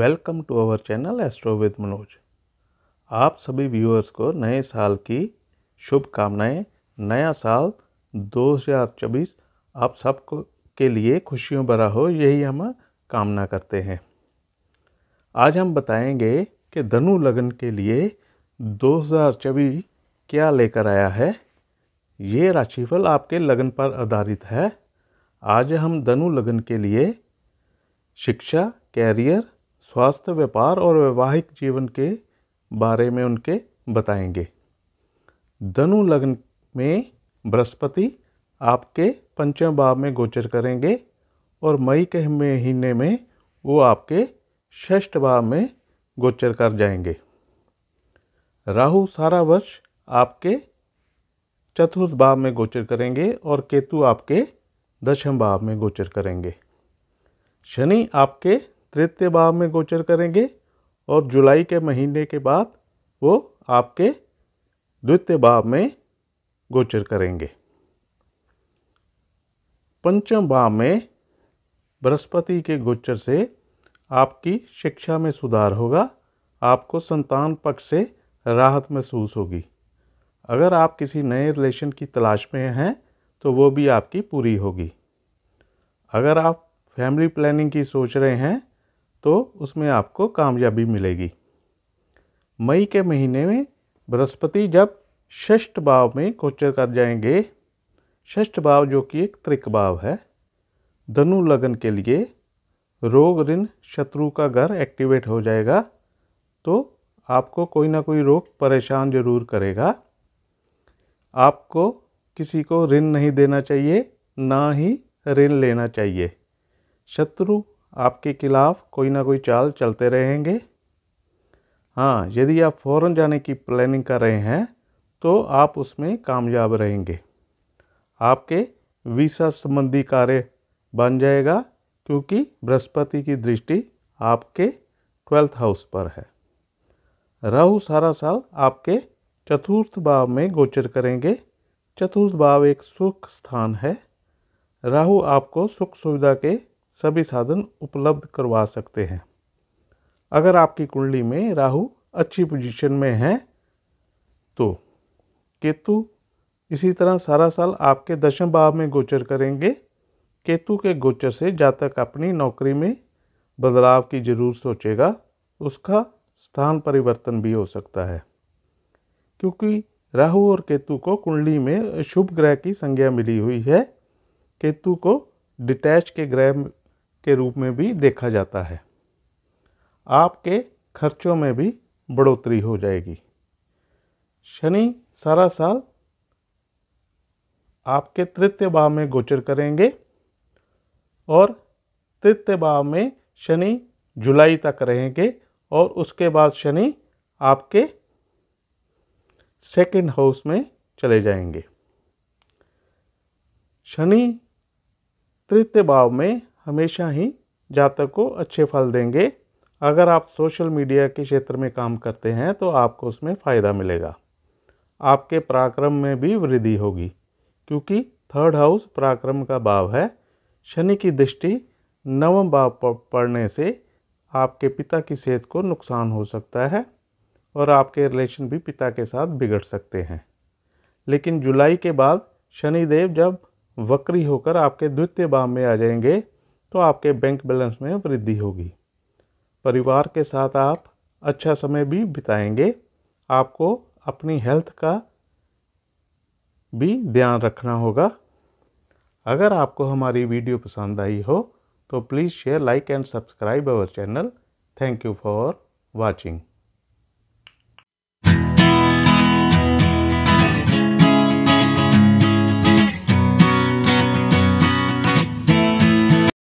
welcome to our channel astro with Manoj आप सभी viewers को नए साल की शुभकामनाएं नया साल 2024 आप सबको के लिए खुशियों भरा हो यही हम कामना करते हैं आज हम बताएंगे कि धनु लगन के लिए 2024 क्या लेकर आया है ये राशिफल आपके लगन पर आधारित है आज हम धनु लगन के लिए शिक्षा कैरियर स्वास्थ्य व्यापार और वैवाहिक जीवन के बारे में उनके बताएंगे धनु लग्न में बृहस्पति आपके पंचम भाव में गोचर करेंगे और मई के महीने में वो आपके षष्ठ भाव में गोचर कर जाएंगे राहु सारा वर्ष आपके चतुर्थ भाव में गोचर करेंगे और केतु आपके दशम भाव में गोचर करेंगे शनि आपके तृतीय भाव में गोचर करेंगे और जुलाई के महीने के बाद वो आपके द्वितीय भाव में गोचर करेंगे पंचम भाव में बृहस्पति के गोचर से आपकी शिक्षा में सुधार होगा आपको संतान पक्ष से राहत महसूस होगी अगर आप किसी नए रिलेशन की तलाश में हैं तो वो भी आपकी पूरी होगी अगर आप फैमिली प्लानिंग की सोच रहे हैं तो उसमें आपको कामयाबी मिलेगी मई के महीने में बृहस्पति जब षष्ठ भाव में गोचर कर जाएंगे षष्ठ भाव जो कि एक त्रिक भाव है धनु लगन के लिए रोग ऋण शत्रु का घर एक्टिवेट हो जाएगा तो आपको कोई ना कोई रोग परेशान जरूर करेगा आपको किसी को ऋण नहीं देना चाहिए ना ही ऋण लेना चाहिए शत्रु आपके खिलाफ़ कोई ना कोई चाल चलते रहेंगे हाँ यदि आप फ़ौरन जाने की प्लानिंग कर रहे हैं तो आप उसमें कामयाब रहेंगे आपके वीसा संबंधी कार्य बन जाएगा क्योंकि बृहस्पति की दृष्टि आपके ट्वेल्थ हाउस पर है राहु सारा साल आपके चतुर्थ भाव में गोचर करेंगे चतुर्थ भाव एक सुख स्थान है राहु आपको सुख सुविधा के सभी साधन उपलब्ध करवा सकते हैं अगर आपकी कुंडली में राहु अच्छी पोजीशन में है तो केतु इसी तरह सारा साल आपके दशम भाव में गोचर करेंगे केतु के गोचर से जातक अपनी नौकरी में बदलाव की जरूर सोचेगा उसका स्थान परिवर्तन भी हो सकता है क्योंकि राहु और केतु को कुंडली में शुभ ग्रह की संज्ञा मिली हुई है केतु को डिटैच के ग्रह के रूप में भी देखा जाता है आपके खर्चों में भी बढ़ोतरी हो जाएगी शनि सारा साल आपके तृतीय भाव में गोचर करेंगे और तृतीय भाव में शनि जुलाई तक रहेंगे और उसके बाद शनि आपके सेकंड हाउस में चले जाएंगे शनि तृतीय भाव में हमेशा ही जातक को अच्छे फल देंगे अगर आप सोशल मीडिया के क्षेत्र में काम करते हैं तो आपको उसमें फ़ायदा मिलेगा आपके पराक्रम में भी वृद्धि होगी क्योंकि थर्ड हाउस पराक्रम का भाव है शनि की दृष्टि नवम भाव पड़ने से आपके पिता की सेहत को नुकसान हो सकता है और आपके रिलेशन भी पिता के साथ बिगड़ सकते हैं लेकिन जुलाई के बाद शनिदेव जब वक्री होकर आपके द्वितीय भाव में आ जाएंगे तो आपके बैंक बैलेंस में वृद्धि होगी परिवार के साथ आप अच्छा समय भी बिताएंगे आपको अपनी हेल्थ का भी ध्यान रखना होगा अगर आपको हमारी वीडियो पसंद आई हो तो please share like and subscribe our channel thank you for watching